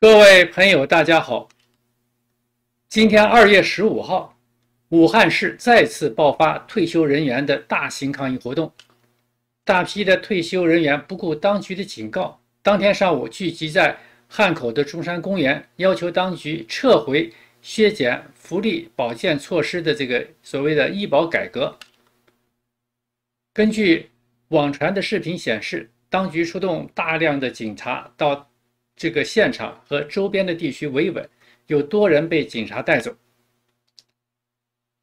各位朋友，大家好。今天二月十五号，武汉市再次爆发退休人员的大型抗议活动，大批的退休人员不顾当局的警告，当天上午聚集在汉口的中山公园，要求当局撤回削减福利保健措施的这个所谓的医保改革。根据网传的视频显示，当局出动大量的警察到。这个现场和周边的地区维稳，有多人被警察带走。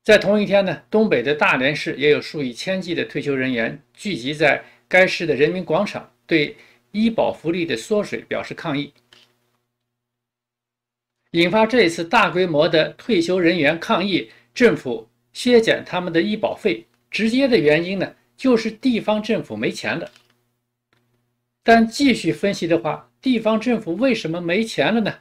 在同一天呢，东北的大连市也有数以千计的退休人员聚集在该市的人民广场，对医保福利的缩水表示抗议，引发这次大规模的退休人员抗议。政府削减他们的医保费，直接的原因呢，就是地方政府没钱了。但继续分析的话，地方政府为什么没钱了呢？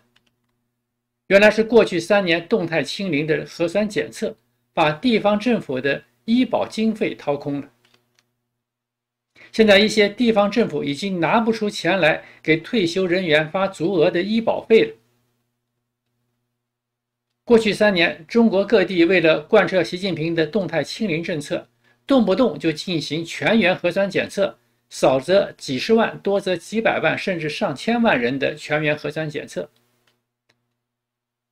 原来是过去三年动态清零的核酸检测把地方政府的医保经费掏空了。现在一些地方政府已经拿不出钱来给退休人员发足额的医保费了。过去三年，中国各地为了贯彻习近平的动态清零政策，动不动就进行全员核酸检测。少则几十万，多则几百万，甚至上千万人的全员核酸检测。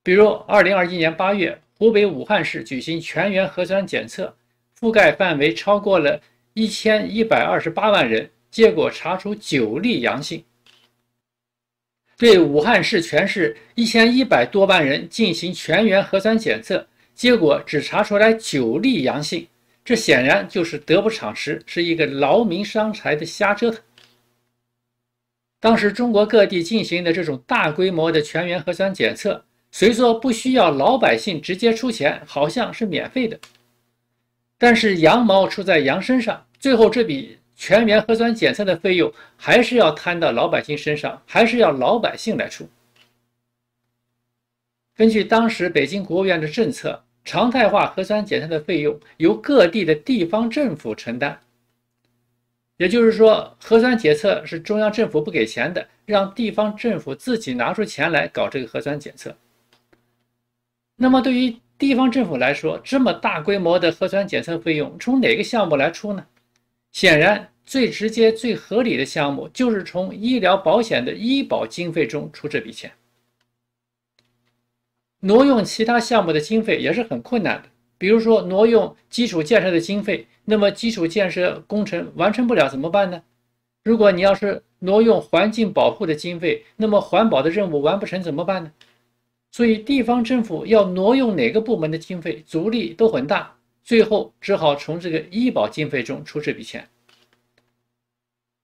比如，二零二一年八月，湖北武汉市举行全员核酸检测，覆盖范围超过了一千一百二十八万人，结果查出九例阳性。对武汉市全市一千一百多万人进行全员核酸检测，结果只查出来九例阳性。这显然就是得不偿失，是一个劳民伤财的瞎折腾。当时中国各地进行的这种大规模的全员核酸检测，虽说不需要老百姓直接出钱，好像是免费的，但是羊毛出在羊身上，最后这笔全员核酸检测的费用还是要摊到老百姓身上，还是要老百姓来出。根据当时北京国务院的政策。常态化核酸检测的费用由各地的地方政府承担，也就是说，核酸检测是中央政府不给钱的，让地方政府自己拿出钱来搞这个核酸检测。那么，对于地方政府来说，这么大规模的核酸检测费用从哪个项目来出呢？显然，最直接、最合理的项目就是从医疗保险的医保经费中出这笔钱。挪用其他项目的经费也是很困难的，比如说挪用基础建设的经费，那么基础建设工程完成不了怎么办呢？如果你要是挪用环境保护的经费，那么环保的任务完不成怎么办呢？所以地方政府要挪用哪个部门的经费阻力都很大，最后只好从这个医保经费中出这笔钱。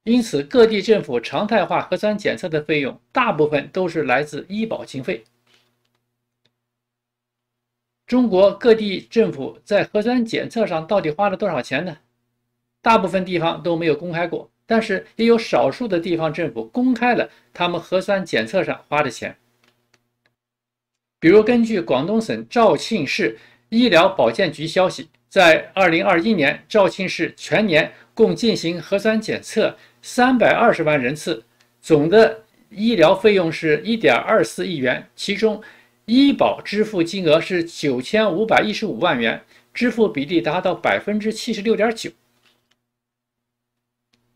因此，各地政府常态化核酸检测的费用大部分都是来自医保经费。中国各地政府在核酸检测上到底花了多少钱呢？大部分地方都没有公开过，但是也有少数的地方政府公开了他们核酸检测上花的钱。比如，根据广东省肇庆市医疗保健局消息，在2021年，肇庆市全年共进行核酸检测320万人次，总的医疗费用是1.24亿元，其中。医保支付金额是九千五百一十五万元，支付比例达到百分之七十六点九。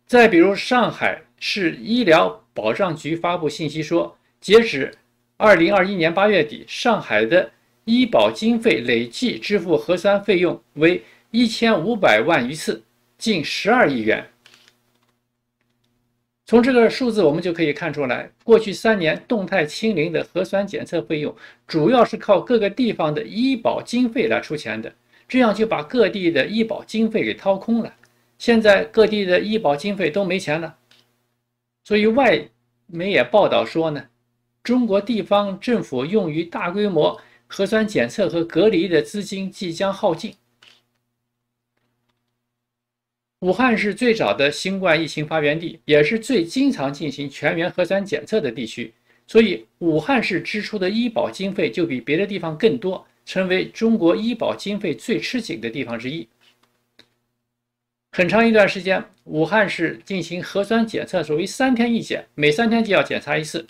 再比如，上海市医疗保障局发布信息说，截止二零二一年八月底，上海的医保经费累计支付核酸费用为一千五百万余次，近十二亿元。从这个数字，我们就可以看出来，过去三年动态清零的核酸检测费用，主要是靠各个地方的医保经费来出钱的，这样就把各地的医保经费给掏空了。现在各地的医保经费都没钱了，所以外媒也报道说呢，中国地方政府用于大规模核酸检测和隔离的资金即将耗尽。武汉市最早的新冠疫情发源地，也是最经常进行全员核酸检测的地区，所以武汉市支出的医保经费就比别的地方更多，成为中国医保经费最吃紧的地方之一。很长一段时间，武汉市进行核酸检测，所谓三天一检，每三天就要检查一次，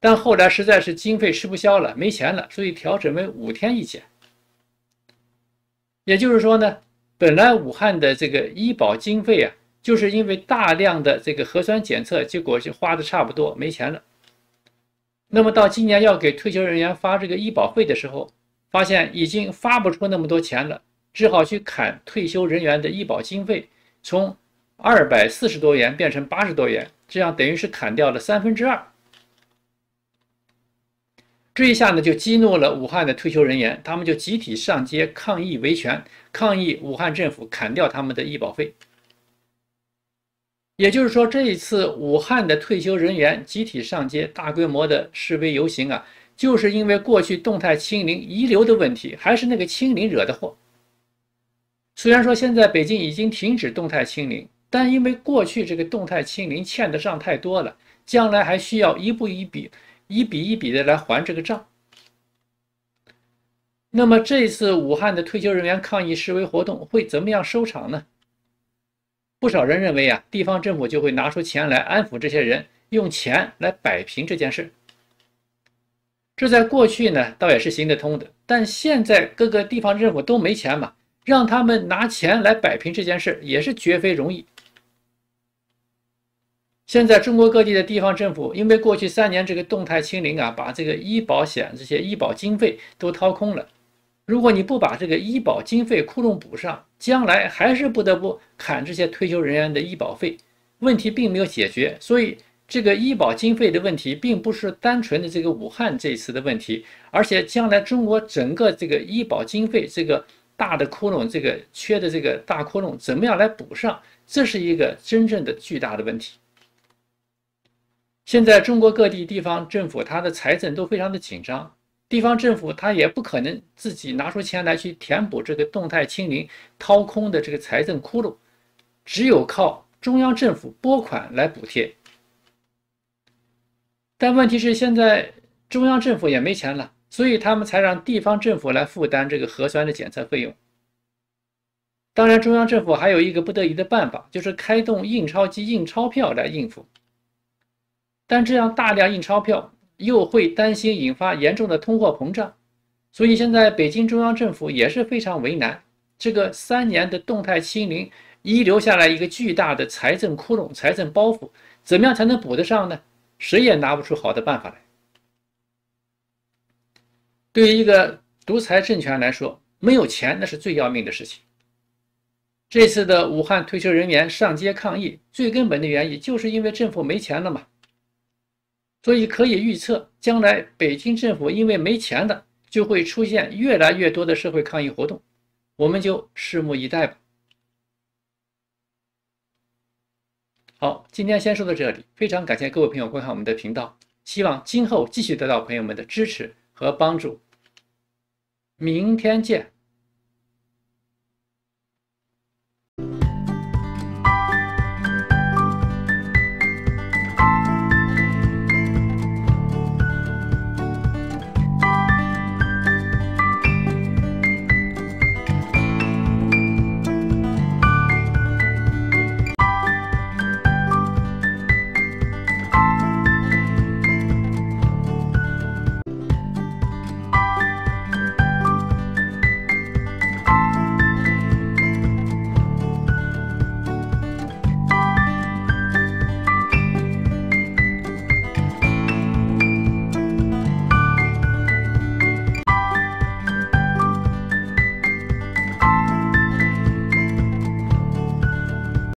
但后来实在是经费吃不消了，没钱了，所以调整为五天一检。也就是说呢？本来武汉的这个医保经费啊，就是因为大量的这个核酸检测结果，就花的差不多没钱了。那么到今年要给退休人员发这个医保费的时候，发现已经发不出那么多钱了，只好去砍退休人员的医保经费，从二百四十多元变成八十多元，这样等于是砍掉了三分之二。这一下呢，就激怒了武汉的退休人员，他们就集体上街抗议维权，抗议武汉政府砍掉他们的医保费。也就是说，这一次武汉的退休人员集体上街、大规模的示威游行啊，就是因为过去动态清零遗留的问题，还是那个清零惹的祸。虽然说现在北京已经停止动态清零，但因为过去这个动态清零欠的账太多了，将来还需要一步一笔。一笔一笔的来还这个账。那么这次武汉的退休人员抗议示威活动会怎么样收场呢？不少人认为啊，地方政府就会拿出钱来安抚这些人，用钱来摆平这件事。这在过去呢，倒也是行得通的，但现在各个地方政府都没钱嘛，让他们拿钱来摆平这件事也是绝非容易。现在中国各地的地方政府，因为过去三年这个动态清零啊，把这个医保险这些医保经费都掏空了。如果你不把这个医保经费窟窿补上，将来还是不得不砍这些退休人员的医保费。问题并没有解决，所以这个医保经费的问题，并不是单纯的这个武汉这次的问题，而且将来中国整个这个医保经费这个大的窟窿，这个缺的这个大窟窿，怎么样来补上，这是一个真正的巨大的问题。现在中国各地地方政府，它的财政都非常的紧张，地方政府它也不可能自己拿出钱来去填补这个动态清零掏空的这个财政窟窿，只有靠中央政府拨款来补贴。但问题是现在中央政府也没钱了，所以他们才让地方政府来负担这个核酸的检测费用。当然，中央政府还有一个不得已的办法，就是开动印钞机印钞票来应付。但这样大量印钞票，又会担心引发严重的通货膨胀，所以现在北京中央政府也是非常为难。这个三年的动态清零遗留下来一个巨大的财政窟窿、财政包袱，怎么样才能补得上呢？谁也拿不出好的办法来。对于一个独裁政权来说，没有钱那是最要命的事情。这次的武汉退休人员上街抗议，最根本的原因就是因为政府没钱了嘛。所以可以预测，将来北京政府因为没钱了，就会出现越来越多的社会抗议活动。我们就拭目以待吧。好，今天先说到这里，非常感谢各位朋友观看我们的频道，希望今后继续得到朋友们的支持和帮助。明天见。